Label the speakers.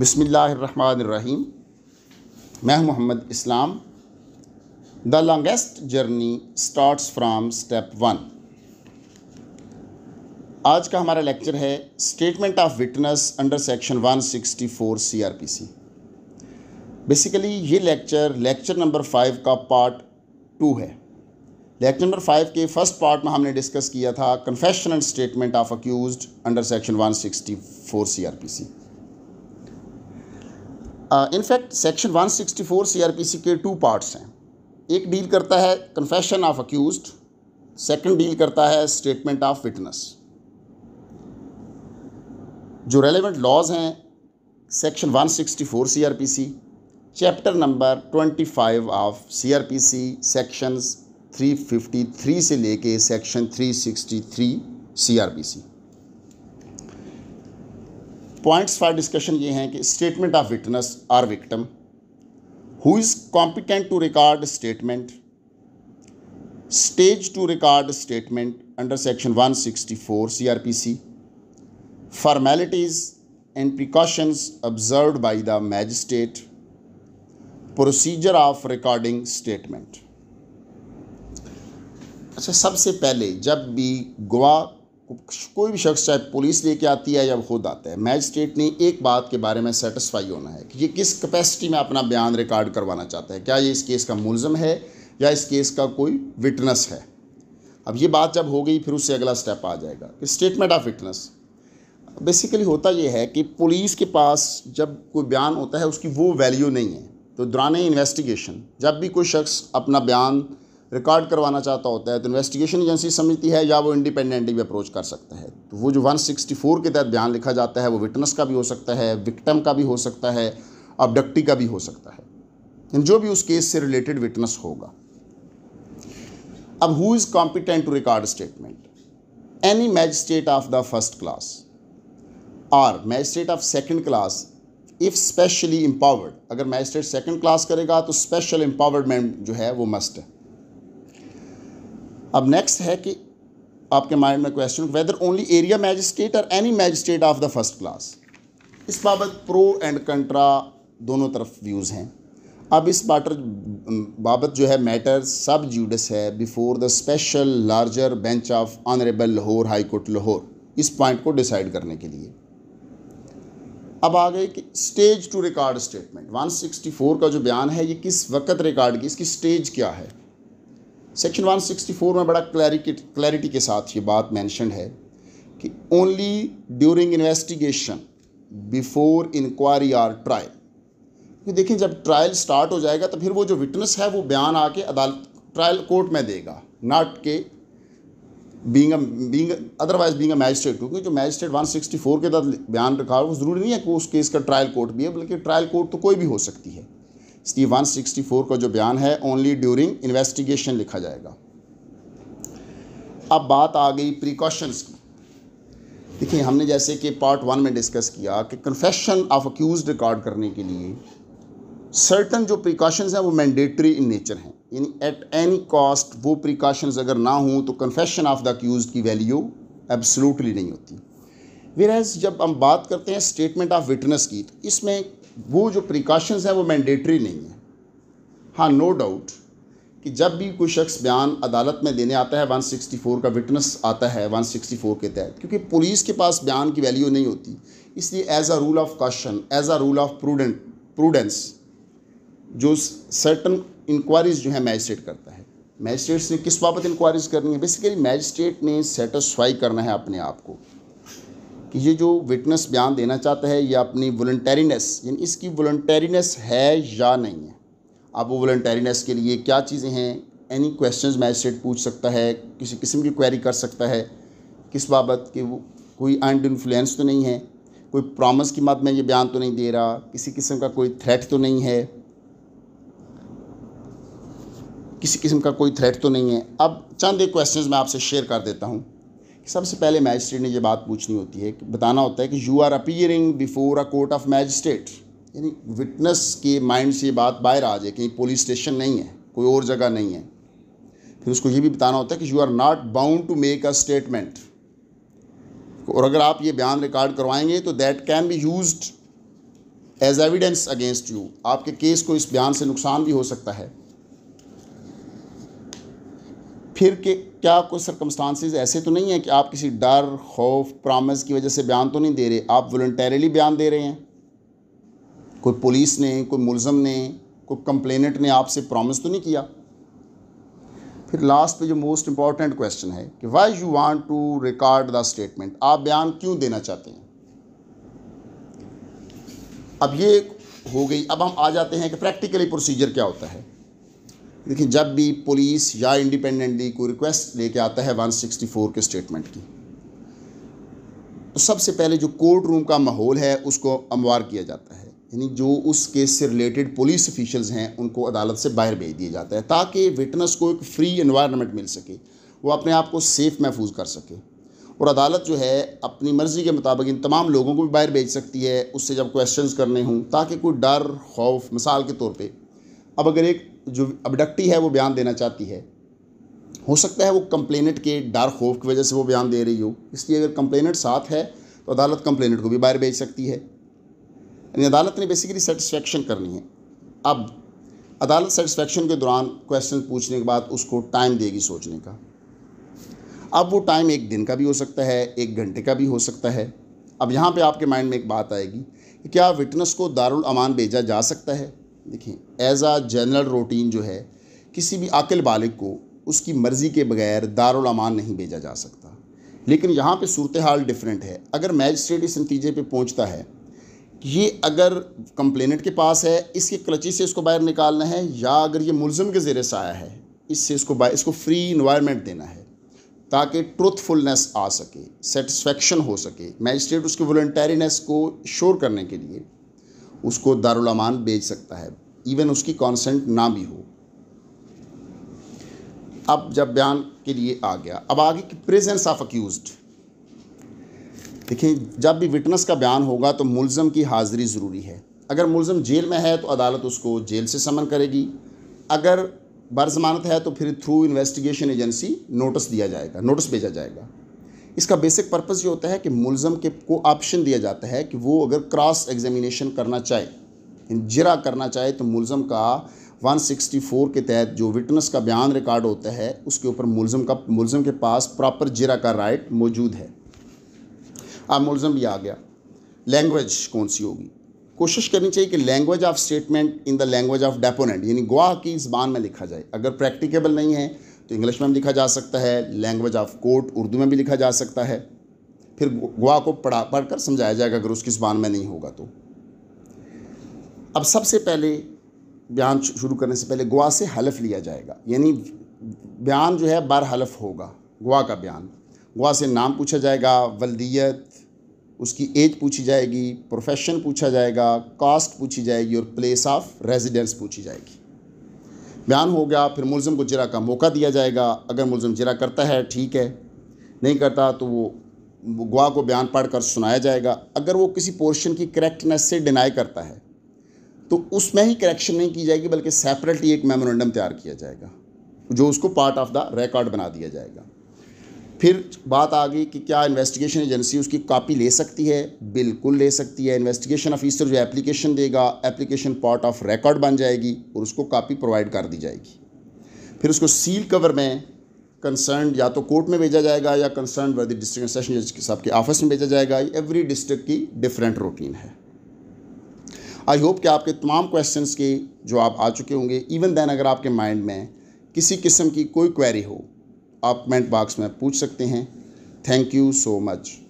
Speaker 1: बिसमीम मैं हूं Mohammad Islam the longest journey starts from step one आज का हमारा लेक्चर है statement of witness under section 164 CrPC basically ये लेक्चर लेक्चर नंबर फाइव का पार्ट टू है लेक्चर नंबर फाइव के फर्स्ट पार्ट में हमने डिस्कस किया था confession and statement of accused under section 164 CrPC in fact section 164 CrPC के टू पार्ट्स हैं एक डील करता है confession of accused second deal करता है स्टेटमेंट ऑफ विटनेस जो रेलेवेंट लॉज हैं section 164 CrPC chapter number 25 of CrPC sections 353 से लेके section 363 CrPC points for discussion ये हैं कि statement of witness or victim who is competent to record statement stage to record statement under section 164 CrPC formalities and precautions observe by the magistrate procedure of recording statement अच्छा सबसे पहले जब भी गवाह कोई भी शख्स चाहे पुलिस लेके आती है या खुद आता है मैजिस्ट्रेट ने एक बात के बारे में सेटिस्फाई होना है कि ये किस कैपेसिटी में अपना बयान रिकॉर्ड करवाना चाहता है क्या ये इस केस का मुलजम है या इस केस का कोई विटनेस है अब ये बात जब हो गई फिर उससे अगला स्टेप आ जाएगा कि स्टेटमेंट ऑफ विटनेस बेसिकली होता यह है कि पुलिस के पास जब कोई बयान होता है उसकी वो वैल्यू नहीं है तो दौरान इन्वेस्टिगेशन जब भी कोई शख्स अपना बयान रिकॉर्ड करवाना चाहता होता है तो इन्वेस्टिगेशन एजेंसी समझती है या वो इंडिपेंडेंटली भी अप्रोच कर सकता है तो वो जो 164 के तहत बयान लिखा जाता है वो विटनेस का भी हो सकता है विक्टम का भी हो सकता है अबडक्टी का भी हो सकता है जो भी उस केस से रिलेटेड विटनेस होगा अब who is competent to record statement any magistrate of the first class or magistrate of second class if specially empowered अगर मैजिस्ट्रेट सेकेंड क्लास करेगा तो स्पेशल इम्पावर्डमेंट जो है वो मस्ट है अब नेक्स्ट है कि आपके माइंड में question whether only area magistrate or any magistrate of the first class इस बाबत प्रो एंड कंट्रा दोनों तरफ व्यूज़ हैं अब इस बाटर बाबत जो है मैटर सब जूडस है before the special larger bench of honourable Lahore high court Lahore इस पॉइंट को डिसाइड करने के लिए अब आ गए कि स्टेज टू रिकॉर्ड स्टेटमेंट 164 का जो बयान है ये किस वक्त रिकॉर्ड की इसकी स्टेज क्या है सेक्शन 164 में बड़ा क्लैरिटी क्लैरिटी के साथ ये बात मैंशन है कि only during investigation before inquiry or trial क्योंकि देखिए जब ट्रायल स्टार्ट हो जाएगा तो फिर वो जो विटनेस है वो बयान आके अदालत ट्रायल कोर्ट में देगा नॉट के being being otherwise being a magistrate क्योंकि जो मैजिस्ट्रेट 164 के तहत बयान रखा वो ज़रूरी नहीं है कि उस केस का ट्रायल कोर्ट भी है बल्कि ट्रायल कोर्ट तो कोई भी हो सकती है सिक्सटी 164 का जो बयान है ओनली ड्यूरिंग इन्वेस्टिगेशन लिखा जाएगा अब बात आ गई प्रिकॉशंस की देखिए हमने जैसे कि पार्ट वन में डिस्कस किया कि कन्फेशन ऑफ अक्यूज रिकॉर्ड करने के लिए सर्टन जो प्रिकॉशंस हैं वो मैंडेटरी इन नेचर हैं यानी एट एनी कॉस्ट वो प्रिकॉशंस अगर ना हों तो कन्फेशन ऑफ द अक्यूज की वैल्यू एब्सोलूटली नहीं होती वेर एज जब हम बात करते हैं स्टेटमेंट ऑफ विटनेस की तो इसमें वो जो प्रिकॉशंस हैं वो मैंडेटरी नहीं है हाँ नो डाउट कि जब भी कोई शख्स बयान अदालत में देने आता है 164 का विटनेस आता है 164 के तहत क्योंकि पुलिस के पास बयान की वैल्यू नहीं होती इसलिए as a rule of caution as a rule of prudent prudence जो सर्टन इंक्वायरीज जो है मैजिस्ट्रेट करता है मैजिस्ट्रेट्स ने किस बाबत इंक्वायरीज करनी है बेसिकली मैजिस्ट्रेट ने सेटिस्फाई करना है अपने आप को कि ये जो विटनेस बयान देना चाहता है या अपनी वॉल्टरीनेस यानी इसकी वॉल्टरीनेस है या नहीं है अब वो वॉल्टरीनेस के लिए क्या चीज़ें हैं एनी क्वेश्चन मैजिस्ट्रेट पूछ सकता है किसी किस्म की क्वेरी कर सकता है किस बाबत कि वो कोई अंड इन्फ्लुएंस तो नहीं है कोई प्रॉमिस की मत में ये बयान तो नहीं दे रहा किसी किस्म का कोई थ्रेट तो नहीं है किसी किस्म का कोई थ्रेट तो नहीं है अब चंद एक क्वेश्चंस मैं आपसे शेयर कर देता हूँ सबसे पहले मैजिस्ट्रेट ने ये बात पूछनी होती है बताना होता है कि you are appearing before a court of magistrate यानी विटनेस के माइंड से ये बात बाहर आ जाए कहीं पुलिस स्टेशन नहीं है कोई और जगह नहीं है फिर उसको ये भी बताना होता है कि you are not bound to make a statement और अगर आप ये बयान रिकॉर्ड करवाएंगे तो that can be use as evidence against you आपके केस को इस बयान से नुकसान भी हो सकता है फिर के क्या कोई सरकमस्टांसिस ऐसे तो नहीं है कि आप किसी डर खौफ प्रामस की वजह से बयान तो नहीं दे रहे आप वॉल्टरली बयान दे रहे हैं कोई पुलिस ने कोई मुलजम ने कोई कंप्लेनेंट ने आपसे प्रॉमिस तो नहीं किया फिर लास्ट पे जो मोस्ट इंपॉर्टेंट क्वेश्चन है कि why you want to record the statement आप बयान क्यों देना चाहते हैं अब ये हो गई अब हम आ जाते हैं कि प्रैक्टिकली प्रोसीजर क्या होता है देखिए जब भी पुलिस या इंडिपेंडेंटली कोई रिक्वेस्ट लेके आता है 164 के स्टेटमेंट की तो सबसे पहले जो कोर्ट रूम का माहौल है उसको अमवार किया जाता है यानी जो उस केस से रिलेटेड पुलिस ऑफिशल्स हैं उनको अदालत से बाहर भेज दिया जाता है ताकि विटनेस को एक फ्री इन्वायरमेंट मिल सके वो अपने आप को सेफ़ महफूज कर सके और अदालत जो है अपनी मर्ज़ी के मुताबिक इन तमाम लोगों को भी बाहर भेज सकती है उससे जब क्वेश्चंस करने हों ताकि कोई डर खौफ मिसाल के तौर पे अब अगर एक जो अबडक्टी है वो बयान देना चाहती है हो सकता है वो कंप्लेनेंट के डार्क खौफ की वजह से वो बयान दे रही हो इसलिए अगर कंप्लेनेंट साथ है तो अदालत कंप्लेनेंट को भी बाहर भेज सकती है यानी अदालत ने बेसिकली सेटिस्फेक्शन करनी है अब अदालत सेटिस्फेक्शन के दौरान क्वेश्चन पूछने के बाद उसको टाइम देगी सोचने का अब वो टाइम एक दिन का भी हो सकता है एक घंटे का भी हो सकता है अब यहाँ पर आपके माइंड में एक बात आएगी कि क्या विटनेस को दारुल अमान भेजा जा सकता है देखें एज आ जनरल रूटीन जो है किसी भी आकिल बालिक को उसकी मर्ज़ी के बगैर दारुलमान नहीं भेजा जा सकता लेकिन यहाँ पे सूरत हाल डिफरेंट है अगर मैजिस्ट्रेट इस नतीजे पे पहुँचता है ये अगर कंप्लेनेंट के पास है इसके क्लची से इसको बाहर निकालना है या अगर ये मुलम के ज़ेर से आया है इससे इसको इसको फ्री इन्वायरमेंट देना है ताकि ट्रुथफुलनेस आ सके सेटिसफेक्शन हो सके मैजिस्ट्रेट उसके वॉल्टरीनेस को शोर करने के लिए उसको दारुलमान बेच सकता है इवन उसकी कॉन्सेंट ना भी हो अब जब बयान के लिए आ गया अब आगे कि प्रेजेंस ऑफ अक्यूज देखिए जब भी विटनेस का बयान होगा तो मुलज़म की हाज़िरी ज़रूरी है अगर मुलज़म जेल में है तो अदालत उसको जेल से समन करेगी अगर बरजमानत है तो फिर थ्रू इन्वेस्टिगेशन एजेंसी नोटिस दिया जाएगा नोटिस भेजा जाएगा इसका बेसिक पर्पज़ ये होता है कि मुलज़म के को ऑप्शन दिया जाता है कि वो अगर क्रॉस एग्जामिनेशन करना चाहे जरा करना चाहे तो मुलज़म का 164 के तहत जो विटनेस का बयान रिकॉर्ड होता है उसके ऊपर मुलजम का मुलजम के पास प्रॉपर जरा का राइट मौजूद है अब मुलजम भी आ गया लैंग्वेज कौन सी होगी कोशिश करनी चाहिए कि language of statement in the language of deponent यानी गवाह की जबान में लिखा जाए अगर प्रैक्टिकेबल नहीं है तो इंग्लिश में भी लिखा जा सकता है लैंग्वेज ऑफ कोर्ट उर्दू में भी लिखा जा सकता है फिर गोवा को पढ़ा पढ़ कर समझाया जाएगा अगर उसकी ज़बान में नहीं होगा तो अब सबसे पहले बयान शुरू करने से पहले गोवा से हलफ लिया जाएगा यानी बयान जो है बार हलफ होगा गोवा का बयान गोवा से नाम पूछा जाएगा वल्दियत उसकी एज पूछी जाएगी प्रोफेशन पूछा जाएगा कास्ट पूछी जाएगी और प्लेस ऑफ रेजिडेंस पूछी जाएगी बयान हो गया फिर मुलम को जरा का मौका दिया जाएगा अगर मुलम जरा करता है ठीक है नहीं करता तो वो गवाह को बयान पढ़ कर सुनाया जाएगा अगर वो किसी पोर्शन की करेक्टनेस से डिनाई करता है तो उसमें ही करेक्शन नहीं की जाएगी बल्कि सेपरेटली एक मेमोरेंडम तैयार किया जाएगा जो उसको पार्ट ऑफ द रिकॉर्ड बना दिया जाएगा फिर बात आ गई कि क्या इन्वेस्टिगेशन एजेंसी उसकी कॉपी ले सकती है बिल्कुल ले सकती है इन्वेस्टिगेशन ऑफिसर जो एप्लीकेशन देगा एप्लीकेशन पार्ट ऑफ रिकॉर्ड बन जाएगी और उसको कॉपी प्रोवाइड कर दी जाएगी फिर उसको सील कवर में कंसर्न या तो कोर्ट में भेजा जाएगा या कंसर्न वर्दी डिस्ट्रिक्ट सेशन जज साहब के ऑफिस में भेजा जाएगा एवरी डिस्ट्रिक्ट की डिफरेंट रूटीन है आई होप कि आपके तमाम क्वेश्चंस के जो आप आ चुके होंगे इवन देन अगर आपके माइंड में किसी किस्म की कोई क्वेरी हो आप कमेंट बॉक्स में पूछ सकते हैं थैंक यू सो मच